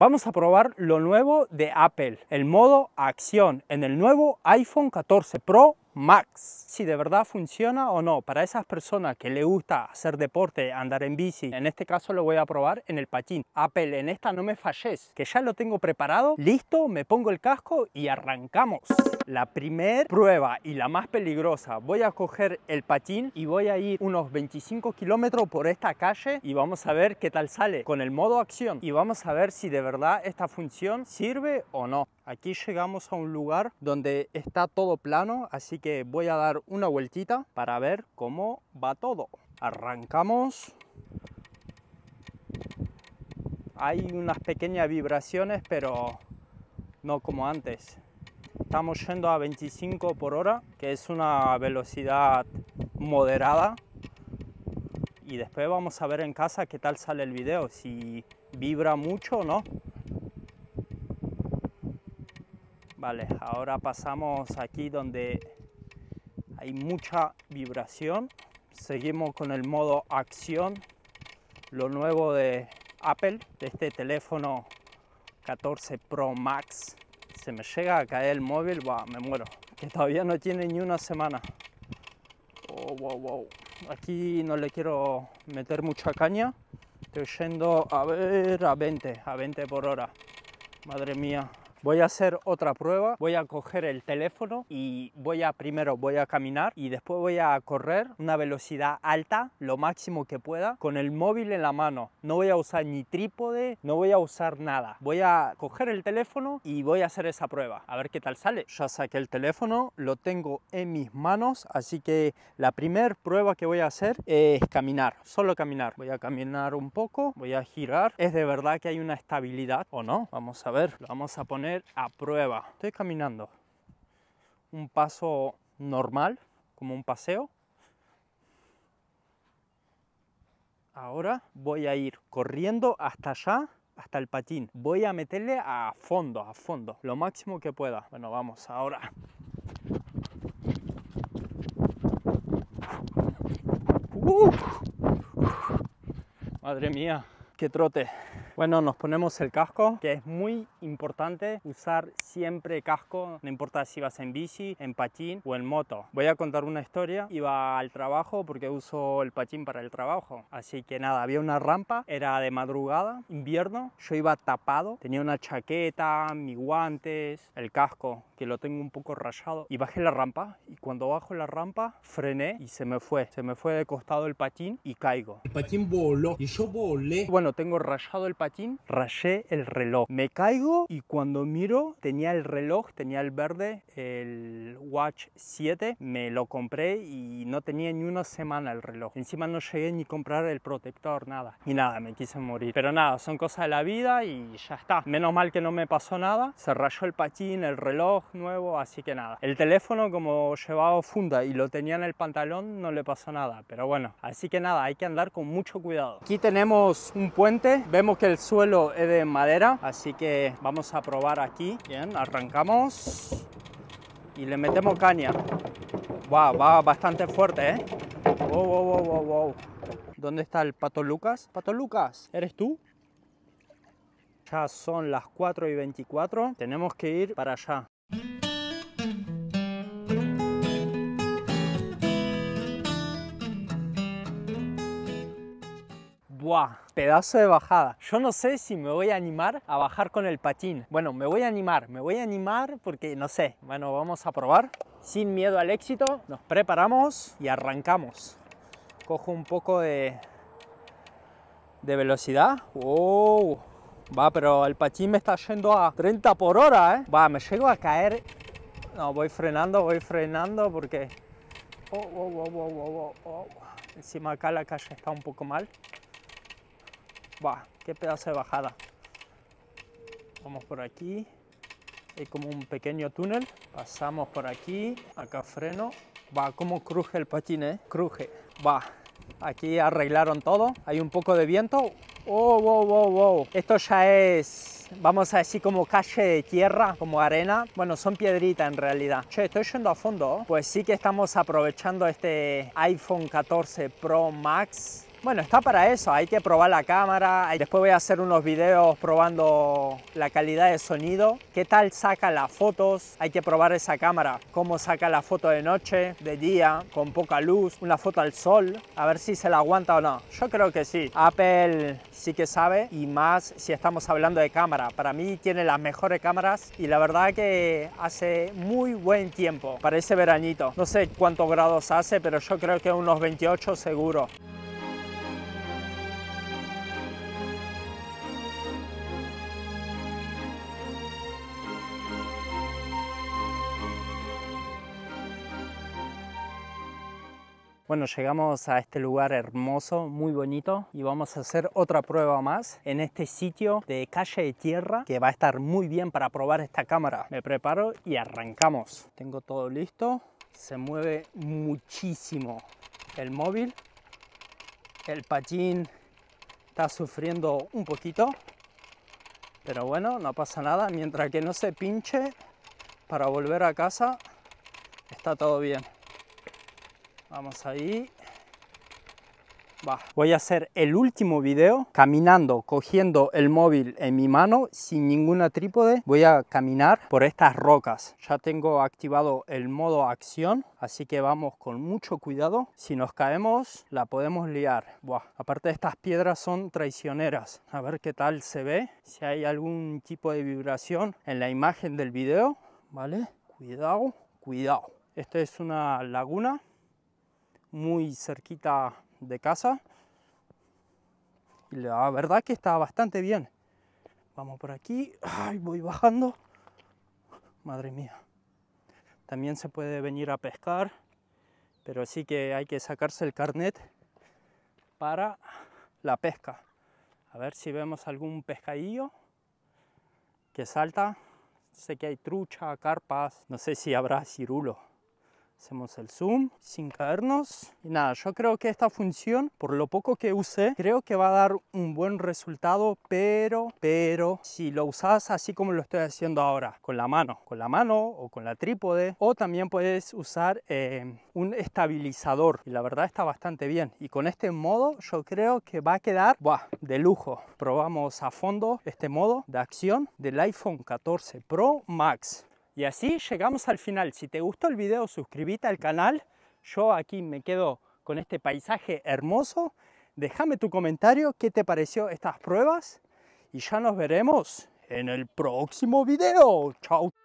Vamos a probar lo nuevo de Apple, el modo acción en el nuevo iPhone 14 Pro Max. Si de verdad funciona o no, para esas personas que le gusta hacer deporte, andar en bici, en este caso lo voy a probar en el patín. Apple, en esta no me falles, que ya lo tengo preparado, listo, me pongo el casco y arrancamos. La primera prueba y la más peligrosa, voy a coger el patín y voy a ir unos 25 kilómetros por esta calle y vamos a ver qué tal sale con el modo acción y vamos a ver si de verdad esta función sirve o no. Aquí llegamos a un lugar donde está todo plano, así que voy a dar una vueltita para ver cómo va todo. Arrancamos. Hay unas pequeñas vibraciones, pero no como antes. Estamos yendo a 25 por hora, que es una velocidad moderada. Y después vamos a ver en casa qué tal sale el video, si vibra mucho o no. Vale, ahora pasamos aquí donde hay mucha vibración. Seguimos con el modo acción, lo nuevo de Apple, de este teléfono 14 Pro Max. Se me llega a caer el móvil, va, me muero. Que todavía no tiene ni una semana. Oh, wow, wow. Aquí no le quiero meter mucha caña. Estoy yendo a ver a 20, a 20 por hora. Madre mía, Voy a hacer otra prueba, voy a coger el teléfono y voy a primero voy a caminar y después voy a correr una velocidad alta, lo máximo que pueda, con el móvil en la mano. No voy a usar ni trípode, no voy a usar nada. Voy a coger el teléfono y voy a hacer esa prueba, a ver qué tal sale. Ya saqué el teléfono, lo tengo en mis manos, así que la primera prueba que voy a hacer es caminar, solo caminar. Voy a caminar un poco, voy a girar. Es de verdad que hay una estabilidad o no. Vamos a ver, lo vamos a poner a prueba. Estoy caminando un paso normal, como un paseo. Ahora voy a ir corriendo hasta allá, hasta el patín. Voy a meterle a fondo, a fondo, lo máximo que pueda. Bueno, vamos, ahora. madre mía, que trote. Bueno, nos ponemos el casco, que es muy importante usar siempre casco, no importa si vas en bici, en patín o en moto. Voy a contar una historia, iba al trabajo porque uso el patín para el trabajo, así que nada, había una rampa, era de madrugada, invierno, yo iba tapado, tenía una chaqueta, mis guantes, el casco, que lo tengo un poco rayado y bajé la rampa y cuando bajo la rampa frené y se me fue, se me fue de costado el patín y caigo. El patín voló y yo volé. Bueno, tengo rayado el patín, rayé el reloj. Me caigo y cuando miro tenía el reloj, tenía el verde, el Watch 7, me lo compré y no tenía ni una semana el reloj. Encima no llegué ni comprar el protector, nada. Y nada, me quise morir. Pero nada, son cosas de la vida y ya está. Menos mal que no me pasó nada. Se rayó el patín, el reloj, nuevo, así que nada. El teléfono como llevaba funda y lo tenía en el pantalón no le pasó nada, pero bueno, así que nada, hay que andar con mucho cuidado. Aquí tenemos un puente, vemos que el suelo es de madera, así que vamos a probar aquí. Bien, arrancamos y le metemos caña. Va, va bastante fuerte, ¿eh? Wow, wow, wow, wow, ¿Dónde está el Pato Lucas? Pato Lucas, ¿eres tú? Ya son las 4 y 24, tenemos que ir para allá. Buah, pedazo de bajada. Yo no sé si me voy a animar a bajar con el patín. Bueno, me voy a animar, me voy a animar porque no sé. Bueno, vamos a probar. Sin miedo al éxito, nos preparamos y arrancamos. Cojo un poco de, de velocidad. ¡Wow! Va, pero el patín me está yendo a 30 por hora, ¿eh? Va, me llego a caer. No, voy frenando, voy frenando porque... Oh, oh, oh, Encima acá la calle está un poco mal. ¡Qué pedazo de bajada! Vamos por aquí. Hay como un pequeño túnel. Pasamos por aquí. Acá freno. ¡Va! ¡Cómo cruje el patín, eh! ¡Cruje! ¡Va! Aquí arreglaron todo. Hay un poco de viento. ¡Oh, wow, wow, wow! Esto ya es, vamos a decir, como calle de tierra, como arena. Bueno, son piedritas en realidad. Che, estoy yendo a fondo. Pues sí que estamos aprovechando este iPhone 14 Pro Max bueno, está para eso, hay que probar la cámara, después voy a hacer unos videos probando la calidad de sonido, qué tal saca las fotos, hay que probar esa cámara, cómo saca la foto de noche, de día, con poca luz, una foto al sol, a ver si se la aguanta o no. Yo creo que sí, Apple sí que sabe y más si estamos hablando de cámara. Para mí tiene las mejores cámaras y la verdad que hace muy buen tiempo para ese veranito. No sé cuántos grados hace, pero yo creo que unos 28 seguro. Bueno, llegamos a este lugar hermoso, muy bonito y vamos a hacer otra prueba más en este sitio de calle de tierra que va a estar muy bien para probar esta cámara. Me preparo y arrancamos. Tengo todo listo. Se mueve muchísimo el móvil. El patín está sufriendo un poquito. Pero bueno, no pasa nada. Mientras que no se pinche para volver a casa, está todo bien. Vamos ahí. Voy a hacer el último video caminando, cogiendo el móvil en mi mano sin ninguna trípode. Voy a caminar por estas rocas. Ya tengo activado el modo acción, así que vamos con mucho cuidado. Si nos caemos, la podemos liar. Aparte estas piedras son traicioneras. A ver qué tal se ve, si hay algún tipo de vibración en la imagen del video. ¿Vale? Cuidado, cuidado. Esta es una laguna muy cerquita de casa. Y la verdad que está bastante bien. Vamos por aquí. voy bajando. Madre mía. También se puede venir a pescar, pero sí que hay que sacarse el carnet para la pesca. A ver si vemos algún pescadillo que salta. Sé que hay trucha, carpas, no sé si habrá cirulo. Hacemos el zoom sin caernos. Y nada, yo creo que esta función, por lo poco que usé, creo que va a dar un buen resultado, pero, pero, si lo usas así como lo estoy haciendo ahora, con la mano, con la mano o con la trípode, o también puedes usar eh, un estabilizador. Y la verdad está bastante bien. Y con este modo yo creo que va a quedar de lujo. Probamos a fondo este modo de acción del iPhone 14 Pro Max. Y así llegamos al final. Si te gustó el video, suscríbete al canal. Yo aquí me quedo con este paisaje hermoso. Déjame tu comentario, qué te pareció estas pruebas. Y ya nos veremos en el próximo video. Chao.